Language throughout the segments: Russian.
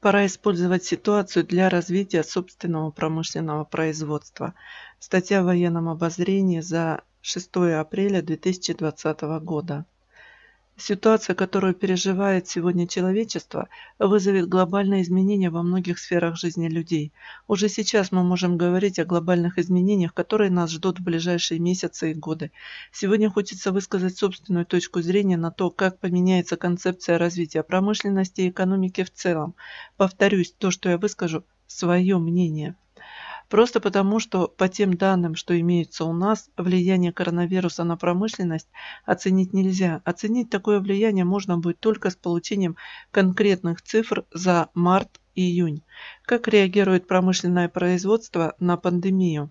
Пора использовать ситуацию для развития собственного промышленного производства. Статья в военном обозрении за 6 апреля 2020 года. Ситуация, которую переживает сегодня человечество, вызовет глобальные изменения во многих сферах жизни людей. Уже сейчас мы можем говорить о глобальных изменениях, которые нас ждут в ближайшие месяцы и годы. Сегодня хочется высказать собственную точку зрения на то, как поменяется концепция развития промышленности и экономики в целом. Повторюсь, то, что я выскажу, свое мнение. Просто потому, что по тем данным, что имеются у нас, влияние коронавируса на промышленность оценить нельзя. Оценить такое влияние можно будет только с получением конкретных цифр за март-июнь. Как реагирует промышленное производство на пандемию?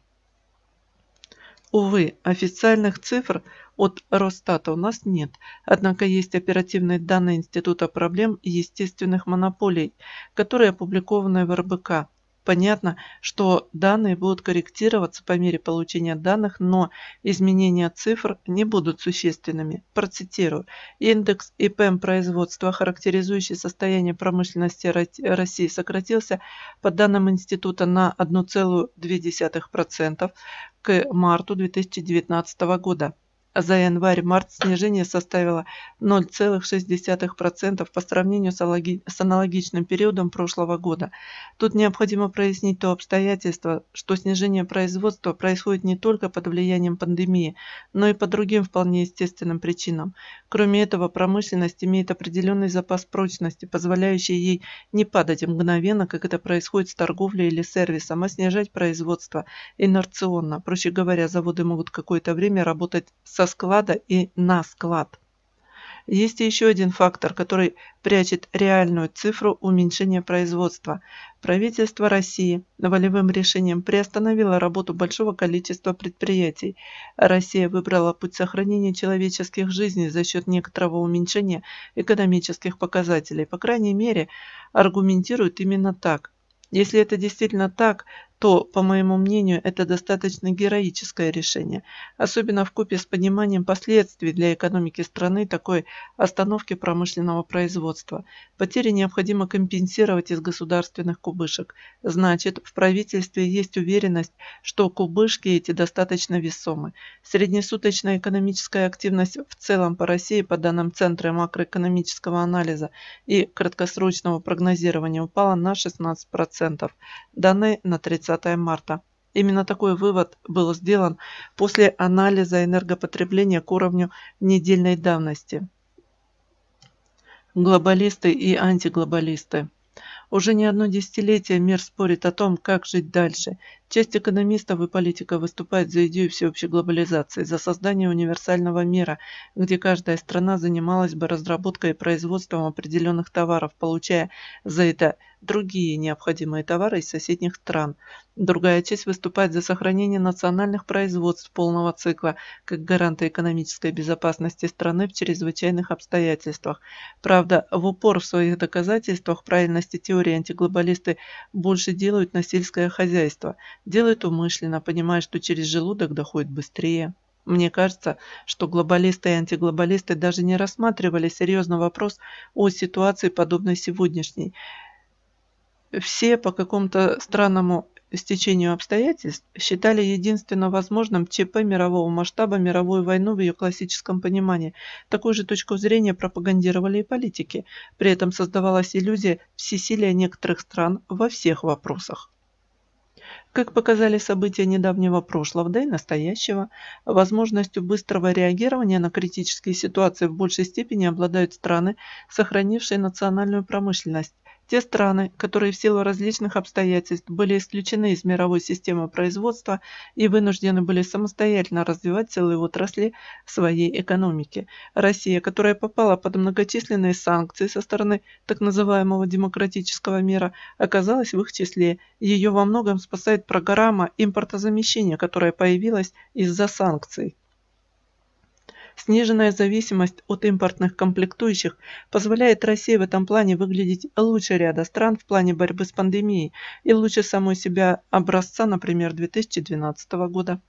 Увы, официальных цифр от Росстата у нас нет, однако есть оперативные данные Института проблем естественных монополий, которые опубликованы в РБК. Понятно, что данные будут корректироваться по мере получения данных, но изменения цифр не будут существенными. Процитирую. Индекс ИПМ производства, характеризующий состояние промышленности России, сократился по данным института на 1,2% к марту 2019 года. А за январь-март снижение составило 0,6% по сравнению с аналогичным периодом прошлого года. Тут необходимо прояснить то обстоятельство, что снижение производства происходит не только под влиянием пандемии, но и по другим вполне естественным причинам. Кроме этого, промышленность имеет определенный запас прочности, позволяющий ей не падать мгновенно, как это происходит с торговлей или сервисом, а снижать производство инерционно. Проще говоря, заводы могут какое-то время работать со склада и на склад. Есть еще один фактор, который прячет реальную цифру уменьшения производства. Правительство России волевым решением приостановило работу большого количества предприятий. Россия выбрала путь сохранения человеческих жизней за счет некоторого уменьшения экономических показателей. По крайней мере, аргументируют именно так. Если это действительно так, то, по моему мнению, это достаточно героическое решение, особенно в купе с пониманием последствий для экономики страны такой остановки промышленного производства. Потери необходимо компенсировать из государственных кубышек. Значит, в правительстве есть уверенность, что кубышки эти достаточно весомы. Среднесуточная экономическая активность в целом по России по данным Центра макроэкономического анализа и краткосрочного прогнозирования упала на 16%, данные на 30%. 30 марта. Именно такой вывод был сделан после анализа энергопотребления к уровню недельной давности. Глобалисты и антиглобалисты. Уже не одно десятилетие мир спорит о том, как жить дальше. Часть экономистов и политиков выступает за идею всеобщей глобализации, за создание универсального мира, где каждая страна занималась бы разработкой и производством определенных товаров, получая за это другие необходимые товары из соседних стран. Другая часть выступает за сохранение национальных производств полного цикла, как гаранта экономической безопасности страны в чрезвычайных обстоятельствах. Правда, в упор в своих доказательствах правильности теории антиглобалисты больше делают на сельское хозяйство. Делают умышленно, понимая, что через желудок доходит быстрее. Мне кажется, что глобалисты и антиглобалисты даже не рассматривали серьезно вопрос о ситуации, подобной сегодняшней все по какому-то странному стечению обстоятельств считали единственно возможным ЧП мирового масштаба мировую войну в ее классическом понимании. Такую же точку зрения пропагандировали и политики. При этом создавалась иллюзия всесилия некоторых стран во всех вопросах. Как показали события недавнего прошлого, да и настоящего, возможностью быстрого реагирования на критические ситуации в большей степени обладают страны, сохранившие национальную промышленность – те страны, которые в силу различных обстоятельств были исключены из мировой системы производства и вынуждены были самостоятельно развивать целые отрасли своей экономики. Россия, которая попала под многочисленные санкции со стороны так называемого демократического мира, оказалась в их числе. Ее во многом спасает программа импортозамещения, которая появилась из-за санкций. Сниженная зависимость от импортных комплектующих позволяет России в этом плане выглядеть лучше ряда стран в плане борьбы с пандемией и лучше самой себя образца, например, 2012 года.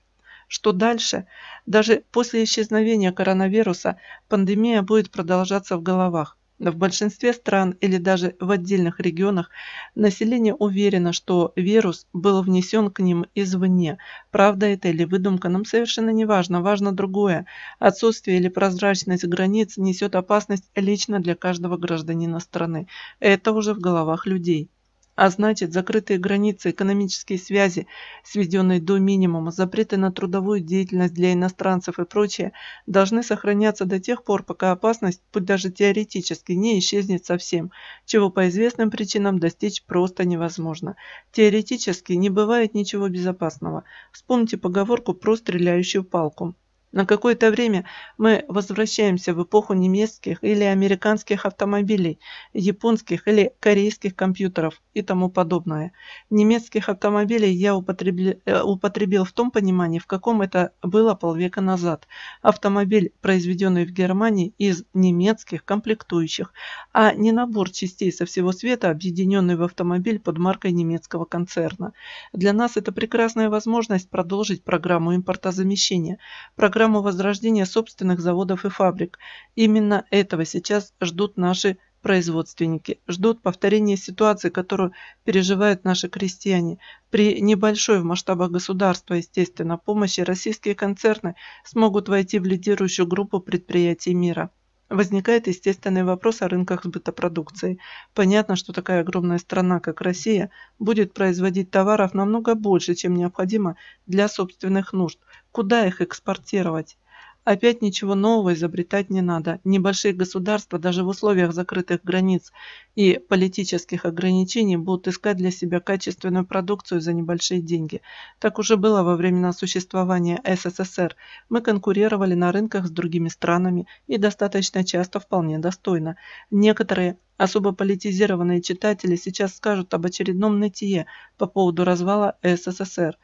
Что дальше? Даже после исчезновения коронавируса пандемия будет продолжаться в головах. В большинстве стран или даже в отдельных регионах население уверено, что вирус был внесен к ним извне. Правда это или выдумка, нам совершенно не важно, важно другое. Отсутствие или прозрачность границ несет опасность лично для каждого гражданина страны. Это уже в головах людей. А значит, закрытые границы, экономические связи, сведенные до минимума, запреты на трудовую деятельность для иностранцев и прочее, должны сохраняться до тех пор, пока опасность, пусть даже теоретически, не исчезнет совсем, чего по известным причинам достичь просто невозможно. Теоретически не бывает ничего безопасного. Вспомните поговорку про стреляющую палку. На какое-то время мы возвращаемся в эпоху немецких или американских автомобилей, японских или корейских компьютеров и тому подобное. Немецких автомобилей я употребил, э, употребил в том понимании, в каком это было полвека назад. Автомобиль, произведенный в Германии из немецких комплектующих, а не набор частей со всего света, объединенный в автомобиль под маркой немецкого концерна. Для нас это прекрасная возможность продолжить программу импортозамещения. Программа программу возрождения собственных заводов и фабрик. Именно этого сейчас ждут наши производственники, ждут повторения ситуации, которую переживают наши крестьяне. При небольшой в масштабах государства, естественно, помощи российские концерны смогут войти в лидирующую группу предприятий мира. Возникает естественный вопрос о рынках сбыта продукции. Понятно, что такая огромная страна, как Россия, будет производить товаров намного больше, чем необходимо для собственных нужд, Куда их экспортировать? Опять ничего нового изобретать не надо. Небольшие государства даже в условиях закрытых границ и политических ограничений будут искать для себя качественную продукцию за небольшие деньги. Так уже было во времена существования СССР. Мы конкурировали на рынках с другими странами и достаточно часто вполне достойно. Некоторые особо политизированные читатели сейчас скажут об очередном нытье по поводу развала СССР.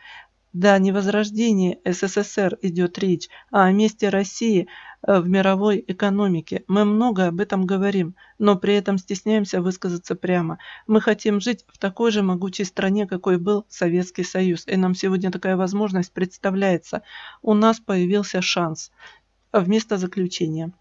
Да, не возрождение СССР идет речь, а о месте России э, в мировой экономике. Мы много об этом говорим, но при этом стесняемся высказаться прямо. Мы хотим жить в такой же могучей стране, какой был Советский Союз, и нам сегодня такая возможность представляется. У нас появился шанс вместо заключения.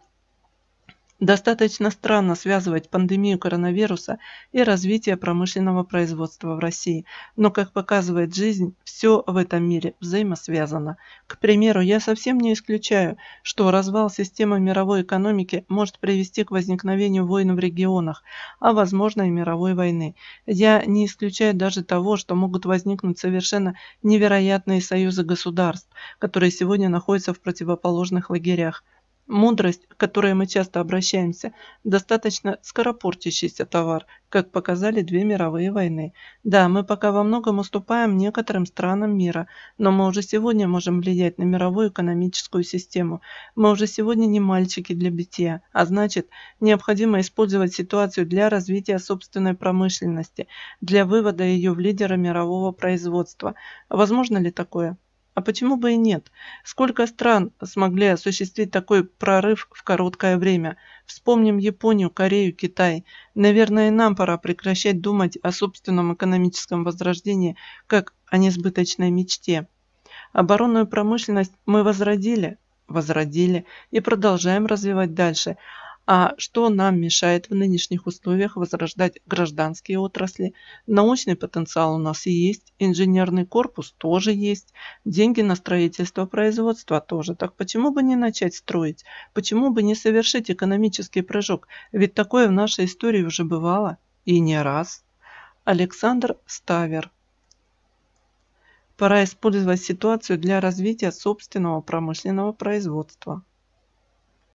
Достаточно странно связывать пандемию коронавируса и развитие промышленного производства в России, но, как показывает жизнь, все в этом мире взаимосвязано. К примеру, я совсем не исключаю, что развал системы мировой экономики может привести к возникновению войн в регионах, а возможно и мировой войны. Я не исключаю даже того, что могут возникнуть совершенно невероятные союзы государств, которые сегодня находятся в противоположных лагерях – Мудрость, к которой мы часто обращаемся, достаточно скоропортящийся товар, как показали две мировые войны. Да, мы пока во многом уступаем некоторым странам мира, но мы уже сегодня можем влиять на мировую экономическую систему. Мы уже сегодня не мальчики для битья, а значит, необходимо использовать ситуацию для развития собственной промышленности, для вывода ее в лидера мирового производства. Возможно ли такое? А почему бы и нет? Сколько стран смогли осуществить такой прорыв в короткое время? Вспомним Японию, Корею, Китай. Наверное, нам пора прекращать думать о собственном экономическом возрождении как о несбыточной мечте. Оборонную промышленность мы возродили, возродили и продолжаем развивать дальше – а что нам мешает в нынешних условиях возрождать гражданские отрасли. Научный потенциал у нас и есть, инженерный корпус тоже есть, деньги на строительство производства тоже. Так почему бы не начать строить? Почему бы не совершить экономический прыжок? Ведь такое в нашей истории уже бывало и не раз. Александр Ставер Пора использовать ситуацию для развития собственного промышленного производства.